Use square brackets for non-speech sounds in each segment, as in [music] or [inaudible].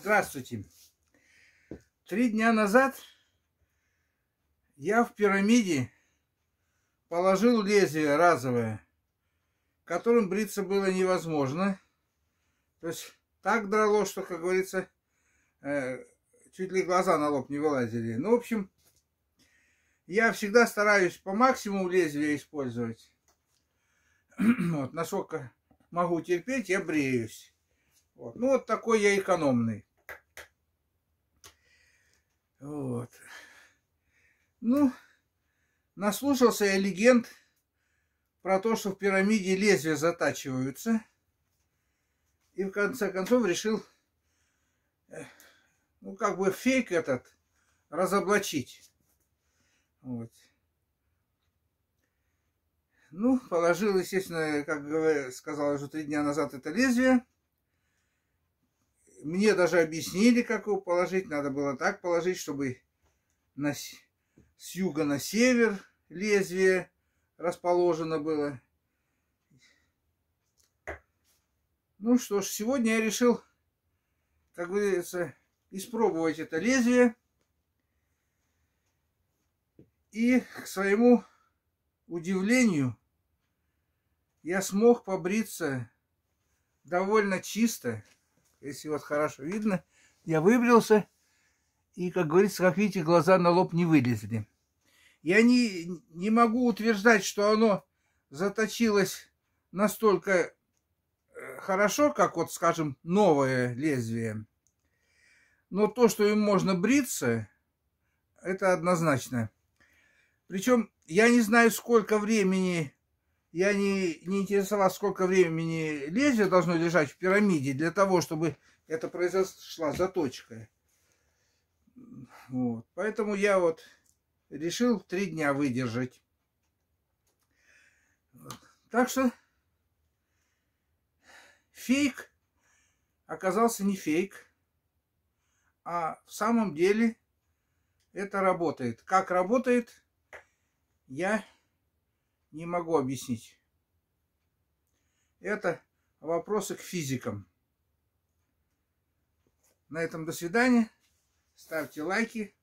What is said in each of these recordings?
Здравствуйте. Три дня назад я в пирамиде положил лезвие разовое, которым бриться было невозможно. То есть так драло, что, как говорится, э, чуть ли глаза на лоб не вылазили. Ну, в общем, я всегда стараюсь по максимуму лезвия использовать. [clears throat] вот, насколько могу терпеть, я бреюсь. Вот. Ну, вот такой я экономный. Вот. Ну, наслушался я легенд про то, что в пирамиде лезвия затачиваются. И в конце концов решил, э, ну, как бы фейк этот разоблачить. Вот. Ну, положил, естественно, как сказал уже три дня назад, это лезвие. Мне даже объяснили, как его положить. Надо было так положить, чтобы на, с юга на север лезвие расположено было. Ну что ж, сегодня я решил, как говорится, испробовать это лезвие. И к своему удивлению я смог побриться довольно чисто. Если вот хорошо видно, я выбрился и, как говорится, как видите, глаза на лоб не вылезли. Я не, не могу утверждать, что оно заточилось настолько э, хорошо, как вот, скажем, новое лезвие. Но то, что им можно бриться, это однозначно. Причем я не знаю, сколько времени, я не, не интересовался, сколько времени лезвие должно лежать в пирамиде для того, чтобы это произошла заточка. Вот. Поэтому я вот решил три дня выдержать. Вот. Так что фейк оказался не фейк, а в самом деле это работает. Как работает, я не могу объяснить. Это вопросы к физикам. На этом до свидания. Ставьте лайки,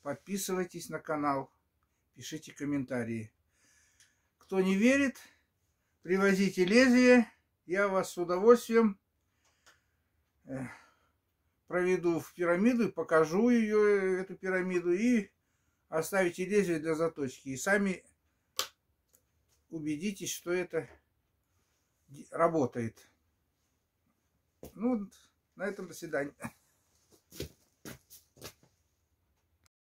подписывайтесь на канал, пишите комментарии. Кто не верит, привозите лезвие. Я вас с удовольствием э, проведу в пирамиду и покажу ее, эту пирамиду. И оставите лезвие для заточки. И сами убедитесь, что это работает. Ну, на этом до свидания.